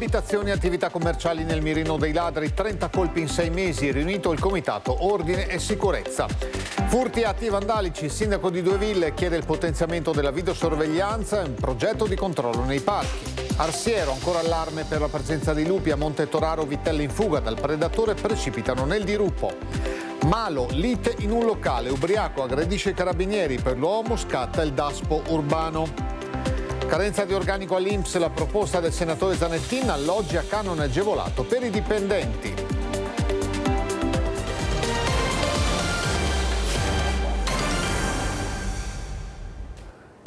abitazioni e attività commerciali nel mirino dei ladri, 30 colpi in 6 mesi, riunito il Comitato Ordine e Sicurezza. Furti e atti vandalici, il sindaco di Due Ville chiede il potenziamento della videosorveglianza e un progetto di controllo nei parchi. Arsiero, ancora allarme per la presenza di lupi a Monte Toraro, vitelle in fuga dal predatore precipitano nel diruppo. Malo, lite in un locale, ubriaco aggredisce i carabinieri, per l'uomo scatta il daspo urbano. Carenza di organico all'Inps, la proposta del senatore Zanettin, alloggi a canone agevolato per i dipendenti.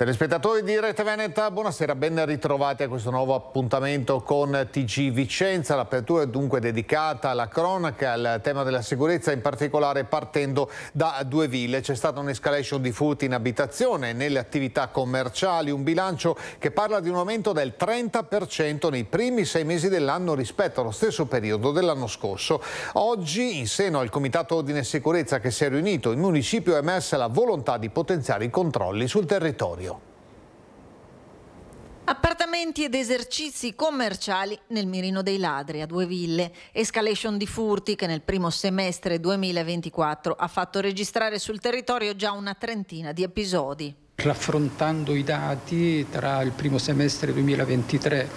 Telespettatori di Rete Veneta, buonasera, ben ritrovati a questo nuovo appuntamento con TG Vicenza. L'apertura è dunque dedicata alla cronaca, al tema della sicurezza, in particolare partendo da due ville. C'è stata un'escalation di furti in abitazione, nelle attività commerciali, un bilancio che parla di un aumento del 30% nei primi sei mesi dell'anno rispetto allo stesso periodo dell'anno scorso. Oggi, in seno al Comitato Ordine e Sicurezza che si è riunito in municipio, è emersa la volontà di potenziare i controlli sul territorio appuntamenti ed esercizi commerciali nel mirino dei ladri a due ville. Escalation di furti che nel primo semestre 2024 ha fatto registrare sul territorio già una trentina di episodi. Raffrontando i dati tra il primo semestre 2023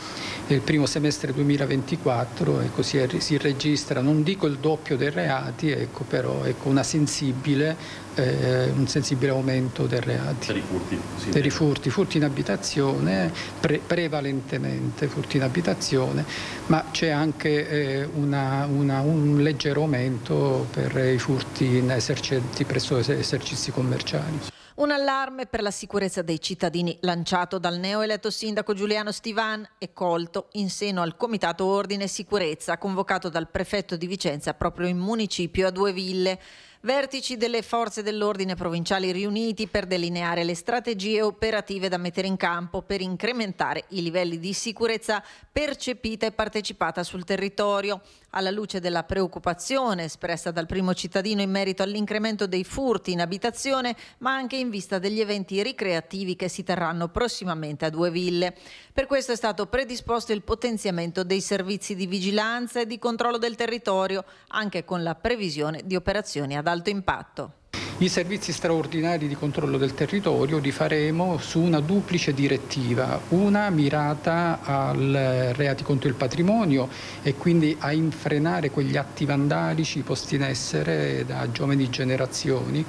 e il primo semestre 2024 ecco, si, è, si, registra, non dico il doppio dei reati, ecco, però ecco, sensibile, eh, un sensibile aumento dei reati. Per i furti? Sì, per i furti, furti in abitazione, pre, prevalentemente furti in abitazione, ma c'è anche eh, una, una, un leggero aumento per i furti in esercenti presso esercizi commerciali. Un allarme per la sicurezza dei cittadini lanciato dal neoeletto sindaco Giuliano Stivan e colto in seno al Comitato Ordine e Sicurezza convocato dal prefetto di Vicenza proprio in municipio a Due Ville. Vertici delle forze dell'ordine provinciali riuniti per delineare le strategie operative da mettere in campo per incrementare i livelli di sicurezza percepita e partecipata sul territorio. Alla luce della preoccupazione espressa dal primo cittadino in merito all'incremento dei furti in abitazione, ma anche in vista degli eventi ricreativi che si terranno prossimamente a due ville. Per questo è stato predisposto il potenziamento dei servizi di vigilanza e di controllo del territorio, anche con la previsione di operazioni ad ad alto impatto. I servizi straordinari di controllo del territorio li faremo su una duplice direttiva, una mirata al reati contro il patrimonio e quindi a infrenare quegli atti vandalici posti in essere da giovani generazioni,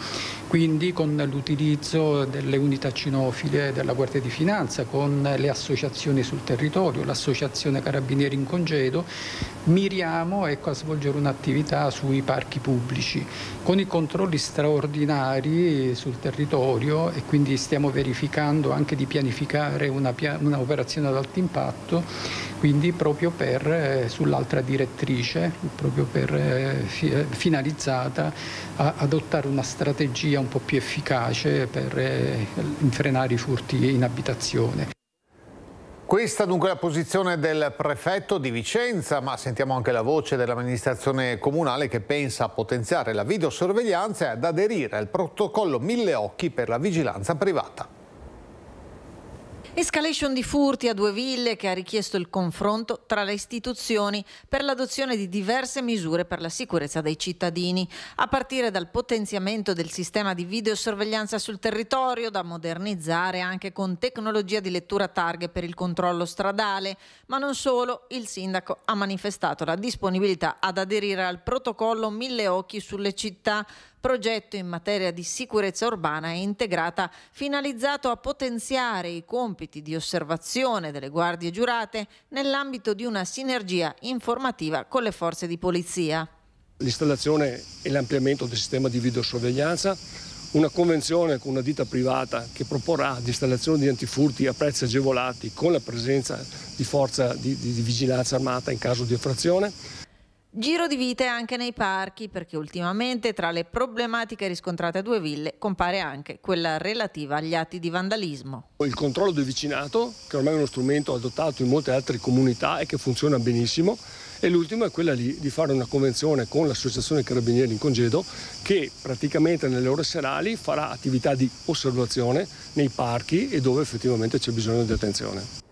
quindi con l'utilizzo delle unità cinofile della Guardia di Finanza, con le associazioni sul territorio, l'associazione Carabinieri in congedo, miriamo ecco, a svolgere un'attività sui parchi pubblici con i controlli straordinari disciplinari sul territorio e quindi stiamo verificando anche di pianificare un'operazione ad alto impatto, quindi proprio per, eh, sull'altra direttrice, proprio per, eh, eh, finalizzata a adottare una strategia un po' più efficace per frenare i furti in abitazione. Questa dunque è la posizione del prefetto di Vicenza, ma sentiamo anche la voce dell'amministrazione comunale che pensa a potenziare la videosorveglianza e ad aderire al protocollo Mille Occhi per la vigilanza privata. Escalation di furti a due ville che ha richiesto il confronto tra le istituzioni per l'adozione di diverse misure per la sicurezza dei cittadini, a partire dal potenziamento del sistema di videosorveglianza sul territorio da modernizzare anche con tecnologia di lettura targhe per il controllo stradale, ma non solo, il sindaco ha manifestato la disponibilità ad aderire al protocollo Mille Occhi sulle città progetto in materia di sicurezza urbana e integrata finalizzato a potenziare i compiti di osservazione delle guardie giurate nell'ambito di una sinergia informativa con le forze di polizia. L'installazione e l'ampliamento del sistema di videosorveglianza una convenzione con una ditta privata che proporrà l'installazione di antifurti a prezzi agevolati con la presenza di forza di, di, di vigilanza armata in caso di effrazione. Giro di vite anche nei parchi, perché ultimamente tra le problematiche riscontrate a Due Ville compare anche quella relativa agli atti di vandalismo. Il controllo del vicinato, che ormai è uno strumento adottato in molte altre comunità e che funziona benissimo, e l'ultima è quella lì, di fare una convenzione con l'Associazione Carabinieri in Congedo che praticamente nelle ore serali farà attività di osservazione nei parchi e dove effettivamente c'è bisogno di attenzione.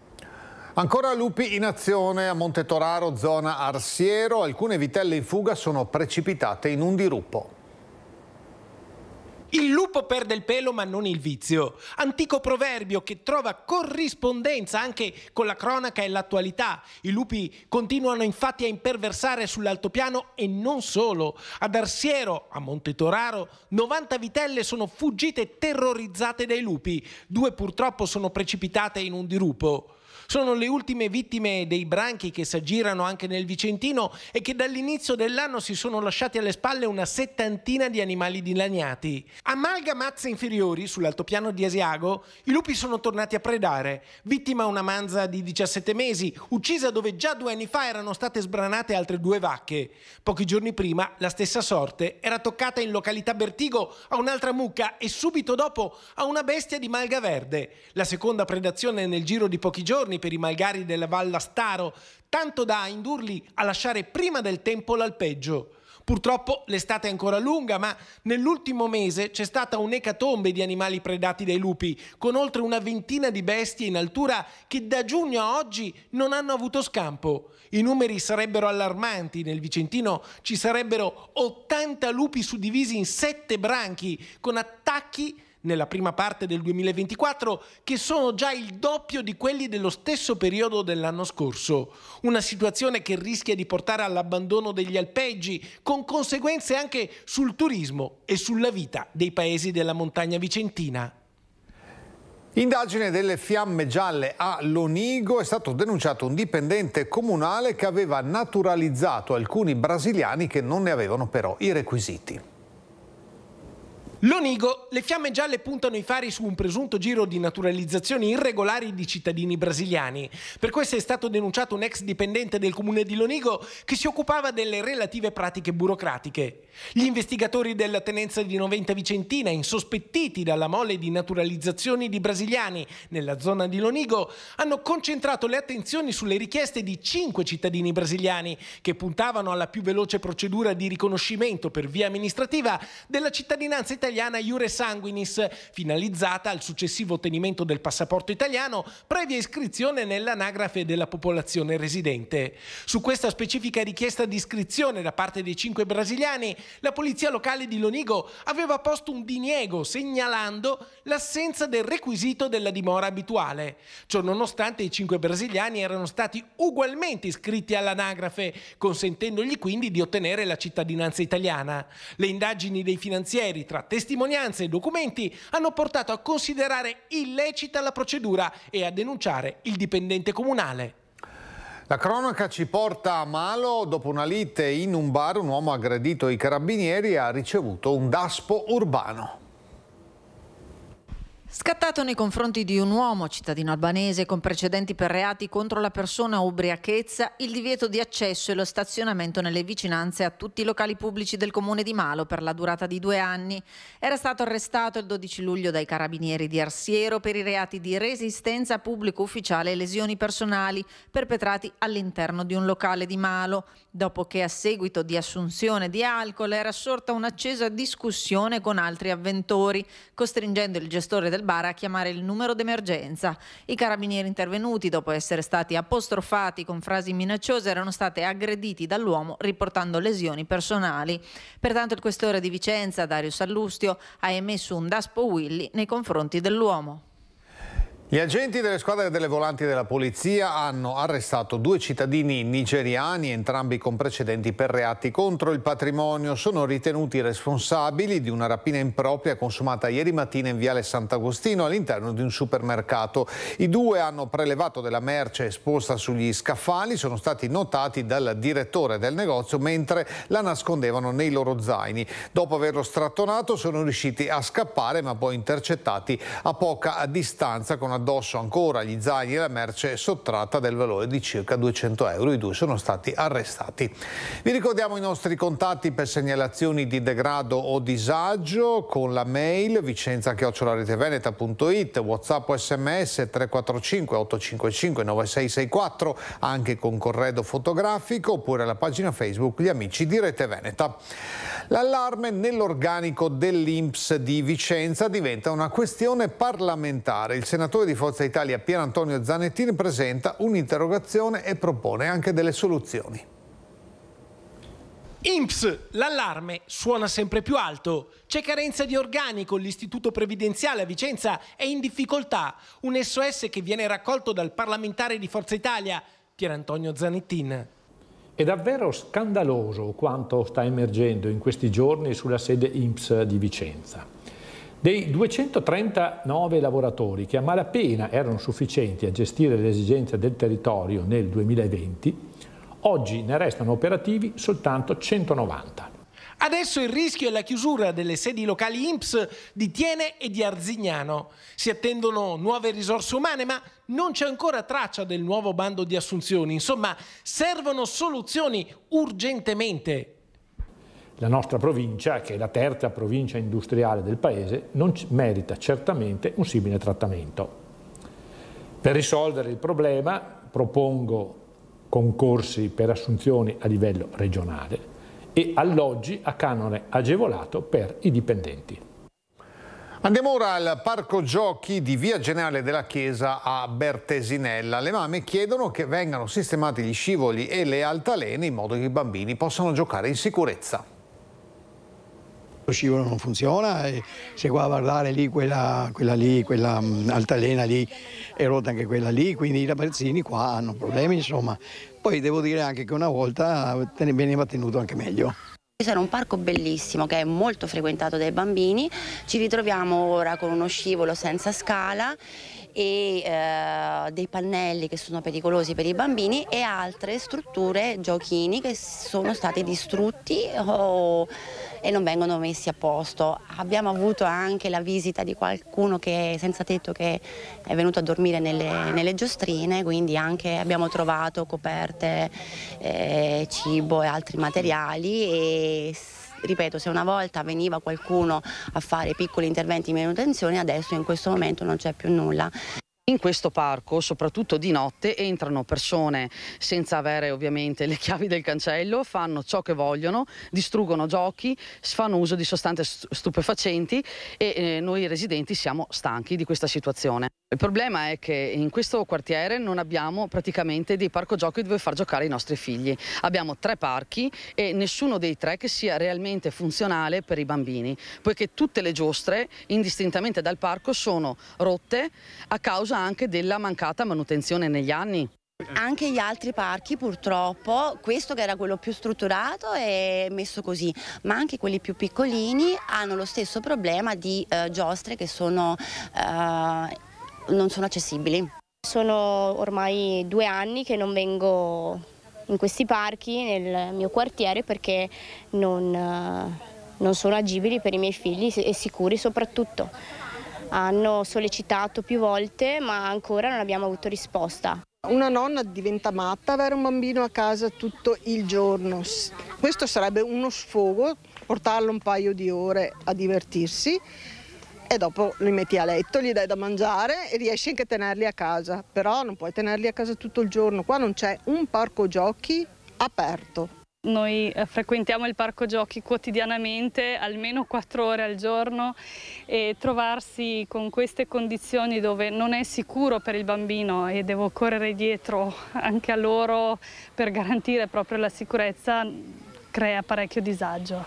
Ancora lupi in azione a Monte Toraro, zona Arsiero. Alcune vitelle in fuga sono precipitate in un diruppo. Il lupo perde il pelo ma non il vizio. Antico proverbio che trova corrispondenza anche con la cronaca e l'attualità. I lupi continuano infatti a imperversare sull'altopiano e non solo. Ad Arsiero, a Monte Toraro, 90 vitelle sono fuggite terrorizzate dai lupi. Due purtroppo sono precipitate in un dirupo. Sono le ultime vittime dei branchi che si aggirano anche nel Vicentino e che dall'inizio dell'anno si sono lasciati alle spalle una settantina di animali dilaniati. A Malga Mazze Inferiori, sull'altopiano di Asiago, i lupi sono tornati a predare. Vittima una manza di 17 mesi, uccisa dove già due anni fa erano state sbranate altre due vacche. Pochi giorni prima la stessa sorte era toccata in località Bertigo a un'altra mucca e subito dopo a una bestia di Malga Verde. La seconda predazione nel giro di pochi giorni condizioni per i malgari della Valla Staro, tanto da indurli a lasciare prima del tempo l'alpeggio. Purtroppo l'estate è ancora lunga, ma nell'ultimo mese c'è stata un'ecatombe di animali predati dai lupi, con oltre una ventina di bestie in altura che da giugno a oggi non hanno avuto scampo. I numeri sarebbero allarmanti, nel Vicentino ci sarebbero 80 lupi suddivisi in 7 branchi, con attacchi nella prima parte del 2024 che sono già il doppio di quelli dello stesso periodo dell'anno scorso. Una situazione che rischia di portare all'abbandono degli alpeggi, con conseguenze anche sul turismo e sulla vita dei paesi della montagna vicentina. Indagine delle fiamme gialle a Lonigo è stato denunciato un dipendente comunale che aveva naturalizzato alcuni brasiliani che non ne avevano però i requisiti. L'Onigo, le fiamme gialle puntano i fari su un presunto giro di naturalizzazioni irregolari di cittadini brasiliani. Per questo è stato denunciato un ex dipendente del comune di Lonigo che si occupava delle relative pratiche burocratiche. Gli investigatori della tenenza di Noventa Vicentina, insospettiti dalla mole di naturalizzazioni di brasiliani nella zona di Lonigo, hanno concentrato le attenzioni sulle richieste di cinque cittadini brasiliani che puntavano alla più veloce procedura di riconoscimento per via amministrativa della cittadinanza italiana italiana Iure Sanguinis, finalizzata al successivo ottenimento del passaporto italiano previa iscrizione nell'anagrafe della popolazione residente. Su questa specifica richiesta di iscrizione da parte dei cinque brasiliani, la polizia locale di Lonigo aveva posto un diniego segnalando l'assenza del requisito della dimora abituale. Ciononostante i cinque brasiliani erano stati ugualmente iscritti all'anagrafe, consentendogli quindi di ottenere la cittadinanza italiana. Le indagini dei finanzieri tra testimonianze e documenti hanno portato a considerare illecita la procedura e a denunciare il dipendente comunale. La cronaca ci porta a Malo, dopo una lite in un bar un uomo aggredito ai carabinieri ha ricevuto un daspo urbano. Scattato nei confronti di un uomo cittadino albanese con precedenti per reati contro la persona o ubriachezza, il divieto di accesso e lo stazionamento nelle vicinanze a tutti i locali pubblici del comune di Malo per la durata di due anni, era stato arrestato il 12 luglio dai carabinieri di Arsiero per i reati di resistenza pubblico ufficiale e lesioni personali perpetrati all'interno di un locale di Malo, dopo che a seguito di assunzione di alcol era sorta un'accesa discussione con altri avventori, costringendo il gestore del bar a chiamare il numero d'emergenza. I carabinieri intervenuti, dopo essere stati apostrofati con frasi minacciose, erano stati aggrediti dall'uomo riportando lesioni personali. Pertanto il questore di Vicenza, Dario Sallustio, ha emesso un Daspo Willy nei confronti dell'uomo. Gli agenti delle squadre delle volanti della polizia hanno arrestato due cittadini nigeriani, entrambi con precedenti per reati contro il patrimonio. Sono ritenuti responsabili di una rapina impropria consumata ieri mattina in Viale Sant'Agostino all'interno di un supermercato. I due hanno prelevato della merce esposta sugli scaffali, sono stati notati dal direttore del negozio mentre la nascondevano nei loro zaini. Dopo averlo strattonato sono riusciti a scappare ma poi intercettati a poca distanza con una addosso ancora gli zaini e la merce sottratta del valore di circa 200 euro. I due sono stati arrestati. Vi ricordiamo i nostri contatti per segnalazioni di degrado o disagio con la mail vicenza-reteveneta.it, whatsapp o sms 345 855 9664 anche con corredo fotografico oppure la pagina Facebook Gli Amici di Rete Veneta. L'allarme nell'organico dell'Inps di Vicenza diventa una questione parlamentare. Il senatore di Forza Italia Pier Antonio Zanettini presenta un'interrogazione e propone anche delle soluzioni. INPS, l'allarme suona sempre più alto. C'è carenza di organico, l'istituto previdenziale a Vicenza è in difficoltà. Un SOS che viene raccolto dal parlamentare di Forza Italia, Pier Antonio Zanettin. È davvero scandaloso quanto sta emergendo in questi giorni sulla sede IMSS di Vicenza. Dei 239 lavoratori che a malapena erano sufficienti a gestire le esigenze del territorio nel 2020, oggi ne restano operativi soltanto 190. Adesso il rischio è la chiusura delle sedi locali INPS di Tiene e di Arzignano. Si attendono nuove risorse umane, ma non c'è ancora traccia del nuovo bando di assunzioni. Insomma, servono soluzioni urgentemente. La nostra provincia, che è la terza provincia industriale del Paese, non merita certamente un simile trattamento. Per risolvere il problema propongo concorsi per assunzioni a livello regionale e alloggi a canone agevolato per i dipendenti. Andiamo ora al parco giochi di Via Generale della Chiesa a Bertesinella. Le mamme chiedono che vengano sistemati gli scivoli e le altalene in modo che i bambini possano giocare in sicurezza. Lo scivolo non funziona, e se qua a guardare lì quella, quella lì, quella mm, altalena lì, è rotta anche quella lì, quindi i ragazzini qua hanno problemi, insomma, poi devo dire anche che una volta veniva tenuto anche meglio. C'era un parco bellissimo che è molto frequentato dai bambini, ci ritroviamo ora con uno scivolo senza scala e eh, dei pannelli che sono pericolosi per i bambini e altre strutture, giochini che sono stati distrutti o, e non vengono messi a posto. Abbiamo avuto anche la visita di qualcuno che è senza tetto che è venuto a dormire nelle, nelle giostrine, quindi anche abbiamo trovato coperte, eh, cibo e altri materiali. E, ripeto se una volta veniva qualcuno a fare piccoli interventi di manutenzione adesso in questo momento non c'è più nulla. In questo parco, soprattutto di notte, entrano persone senza avere ovviamente le chiavi del cancello, fanno ciò che vogliono, distruggono giochi, fanno uso di sostanze stupefacenti e eh, noi residenti siamo stanchi di questa situazione. Il problema è che in questo quartiere non abbiamo praticamente dei parco giochi dove far giocare i nostri figli. Abbiamo tre parchi e nessuno dei tre che sia realmente funzionale per i bambini, poiché tutte le giostre, indistintamente dal parco, sono rotte a causa causa anche della mancata manutenzione negli anni. Anche gli altri parchi purtroppo, questo che era quello più strutturato è messo così, ma anche quelli più piccolini hanno lo stesso problema di eh, giostre che sono, eh, non sono accessibili. Sono ormai due anni che non vengo in questi parchi nel mio quartiere perché non, eh, non sono agibili per i miei figli e sicuri soprattutto hanno sollecitato più volte ma ancora non abbiamo avuto risposta. Una nonna diventa matta avere un bambino a casa tutto il giorno. Questo sarebbe uno sfogo, portarlo un paio di ore a divertirsi e dopo li metti a letto, gli dai da mangiare e riesci anche a tenerli a casa. Però non puoi tenerli a casa tutto il giorno, qua non c'è un parco giochi aperto. Noi eh, frequentiamo il parco giochi quotidianamente, almeno quattro ore al giorno e trovarsi con queste condizioni dove non è sicuro per il bambino e devo correre dietro anche a loro per garantire proprio la sicurezza crea parecchio disagio.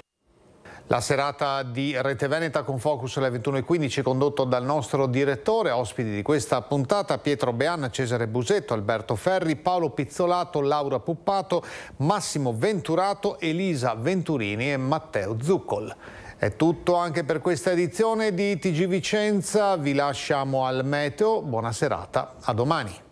La serata di Rete Veneta con Focus alle 21.15 condotto dal nostro direttore, ospiti di questa puntata Pietro Bean, Cesare Busetto, Alberto Ferri, Paolo Pizzolato, Laura Puppato, Massimo Venturato, Elisa Venturini e Matteo Zuccol. È tutto anche per questa edizione di TG Vicenza, vi lasciamo al meteo, buona serata, a domani.